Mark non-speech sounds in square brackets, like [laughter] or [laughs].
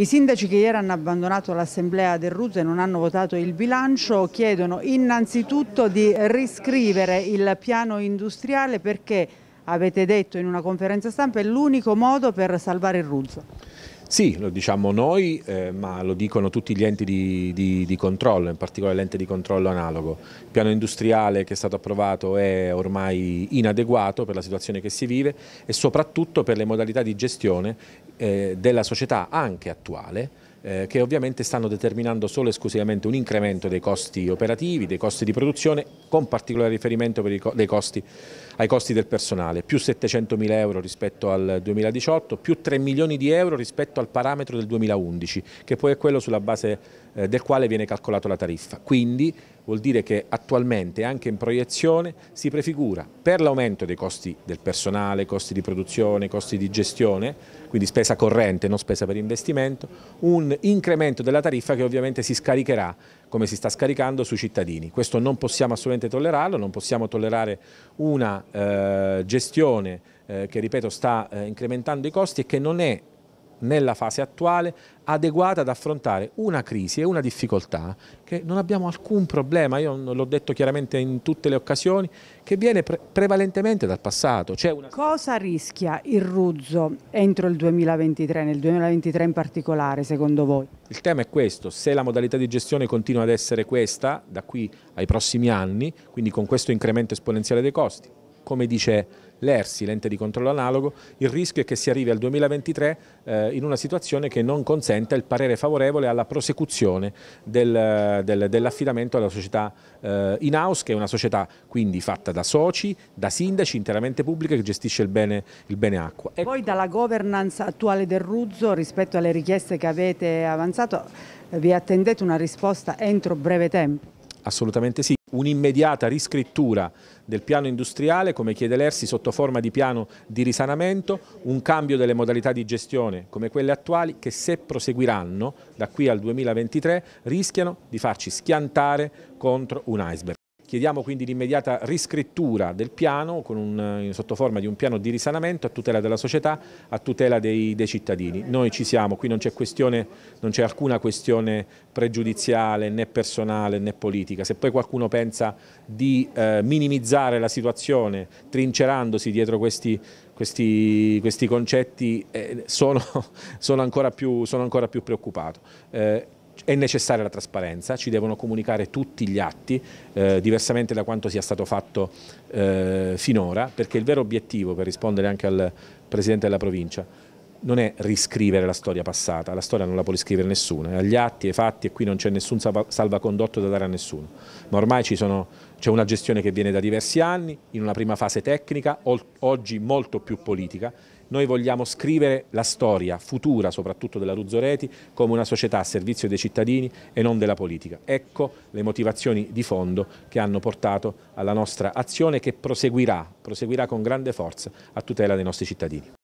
I sindaci che ieri hanno abbandonato l'assemblea del Ruzzo e non hanno votato il bilancio chiedono innanzitutto di riscrivere il piano industriale perché avete detto in una conferenza stampa è l'unico modo per salvare il Ruzzo. Sì, lo diciamo noi, eh, ma lo dicono tutti gli enti di, di, di controllo, in particolare l'ente di controllo analogo. Il piano industriale che è stato approvato è ormai inadeguato per la situazione che si vive e soprattutto per le modalità di gestione eh, della società anche attuale eh, che ovviamente stanno determinando solo e esclusivamente un incremento dei costi operativi, dei costi di produzione, con particolare riferimento costi, ai costi del personale, più 700 mila euro rispetto al 2018, più 3 milioni di euro rispetto al parametro del 2011, che poi è quello sulla base eh, del quale viene calcolata la tariffa. Quindi vuol dire che attualmente anche in proiezione si prefigura per l'aumento dei costi del personale, costi di produzione, costi di gestione, quindi spesa corrente, non spesa per investimento, un incremento della tariffa che ovviamente si scaricherà come si sta scaricando sui cittadini. Questo non possiamo assolutamente tollerarlo, non possiamo tollerare una eh, gestione eh, che ripeto sta eh, incrementando i costi e che non è nella fase attuale adeguata ad affrontare una crisi e una difficoltà che non abbiamo alcun problema, io l'ho detto chiaramente in tutte le occasioni, che viene pre prevalentemente dal passato. Una... Cosa rischia il Ruzzo entro il 2023, nel 2023 in particolare secondo voi? Il tema è questo, se la modalità di gestione continua ad essere questa da qui ai prossimi anni, quindi con questo incremento esponenziale dei costi, come dice l'ERSI, l'ente di controllo analogo, il rischio è che si arrivi al 2023 eh, in una situazione che non consenta il parere favorevole alla prosecuzione del, del, dell'affidamento alla società eh, in house, che è una società quindi fatta da soci, da sindaci, interamente pubblica che gestisce il bene, il bene acqua. E ecco. poi dalla governance attuale del Ruzzo rispetto alle richieste che avete avanzato eh, vi attendete una risposta entro breve tempo? Assolutamente sì. Un'immediata riscrittura del piano industriale, come chiede l'ERSI, sotto forma di piano di risanamento, un cambio delle modalità di gestione come quelle attuali che se proseguiranno da qui al 2023 rischiano di farci schiantare contro un iceberg. Chiediamo quindi l'immediata riscrittura del piano un, sotto forma di un piano di risanamento a tutela della società, a tutela dei, dei cittadini. Noi ci siamo, qui non c'è alcuna questione pregiudiziale né personale né politica. Se poi qualcuno pensa di eh, minimizzare la situazione trincerandosi dietro questi questi, questi, concetti eh, sono, [laughs] sono, ancora più, sono, ancora più, preoccupato. Eh, è necessaria la trasparenza, ci devono comunicare tutti gli atti, eh, diversamente da quanto sia stato fatto eh, finora, perché il vero obiettivo, per rispondere anche al Presidente della provincia, non è riscrivere la storia passata, la storia non la può riscrivere nessuno, è agli atti, ai fatti e qui non c'è nessun salvacondotto da dare a nessuno, ma ormai c'è una gestione che viene da diversi anni, in una prima fase tecnica, oggi molto più politica noi vogliamo scrivere la storia futura, soprattutto della Ruzzoreti, come una società a servizio dei cittadini e non della politica. Ecco le motivazioni di fondo che hanno portato alla nostra azione che proseguirà, proseguirà con grande forza a tutela dei nostri cittadini.